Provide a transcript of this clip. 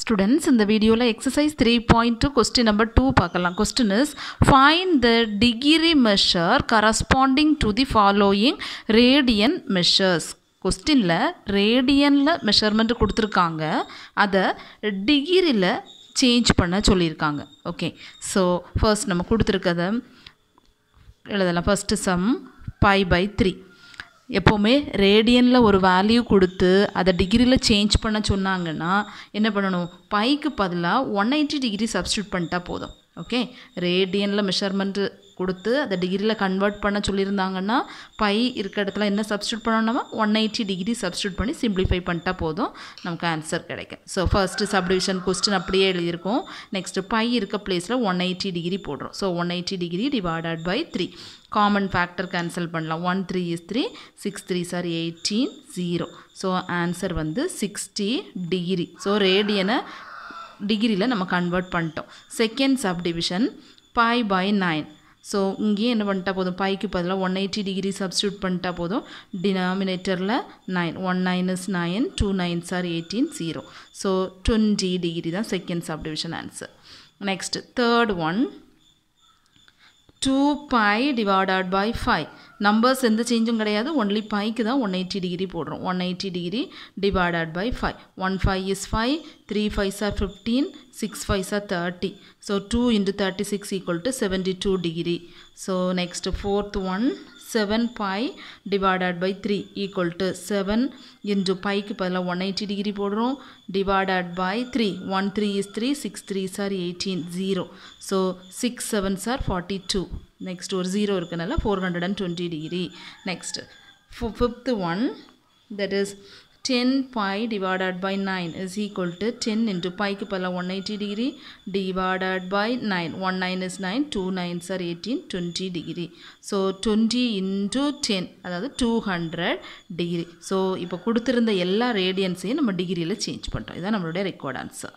students இந்த வீடியோவில் exercise three point two question number two பார்க்கலாம் question is find the degree measure corresponding to the following radian measures கொஸ்டினில் ரேடியனில் measurement கொடுத்துருக்காங்க அதை டிகிரியில் சேஞ்ச் பண்ண சொல்லியிருக்காங்க ஓகே ஸோ ஃபர்ஸ்ட் நம்ம கொடுத்துருக்கதை எழுதலாம் first sum pi by three எப்போவுமே ரேடியனில் ஒரு வேல்யூ கொடுத்து அதை டிகிரியில் சேஞ்ச் பண்ண சொன்னாங்கன்னா என்ன பண்ணணும் பைக்கு பதிலாக ஒன் எயிட்டி டிகிரி சப்ஸ்டியூட் பண்ணிட்டா போதும் ஓகே ரேடியனில் மெஷர்மெண்ட்டு கொடுத்து அதை டிகிரியில் கன்வெர்ட் பண்ண சொல்லியிருந்தாங்கன்னா பை இருக்க இடத்துல என்ன சப்ஸ்டியூட் பண்ணணுமோ ஒன் எயிட்டி டிகிரி சப்ஸ்டியூட் பண்ணி சிம்பிளிஃபை பண்ணிட்டா போதும் நமக்கு ஆன்சர் கிடைக்கும் ஸோ ஃபஸ்ட்டு சப்டிவிஷன் கொஸ்டின் அப்படியே எழுதியிருக்கோம் நெக்ஸ்ட்டு பை இருக்க பிளேஸில் ஒன் எயிட்டி டிகிரி போடுறோம் so one eighty degree divided by three common factor cancel பண்ணலாம் one three is three six three are eighteen zero so answer வந்து sixty degree so ரேடியனை டிகிரியில் நம்ம கன்வெர்ட் பண்ணிட்டோம் second subdivision pi by nine so இங்கேயும் என்ன பண்ணிட்டா போதும் பைக்கு பதிலாக ஒன் எயிட்டி டிகிரி சப்ஸ்டியூட் பண்ணிட்டா போதும் டினாமினேட்டரில் nine one nine is nine two nines are eighteen zero so twenty degree தான் second sub division answer next third one two pi divided by five numbers எந்த சேஞ்சும் கிடையாது only பைக்கு தான் one eighty degree போடுறோம் one eighty degree divided by five one five is five three five are fifteen six five are thirty so two into thirty six equal to seventy two degree so next fourth one seven pi divided by three equal to seven into பைக்கு பதில் one eighty degree போடுறோம் divided by three one three is three six three are eighteen zero so six seven are forty two next ஒரு zero இருக்கனால four hundred and twenty degree next fifth one that is ten pi divided by nine is equal to ten into பைக்கு பல one eighty degree divided by nine one nine is nine two nine are eighteen twenty degree so twenty into ten அதாவது two hundred degree so இப்போ கொடுத்துருந்த எல்லா ரேடியன்ஸையும் நம்ம டிகிரியில் change பண்ணுறோம் இதுதான் நம்மளுடைய ரெக்கார்ட் ஆன்சர்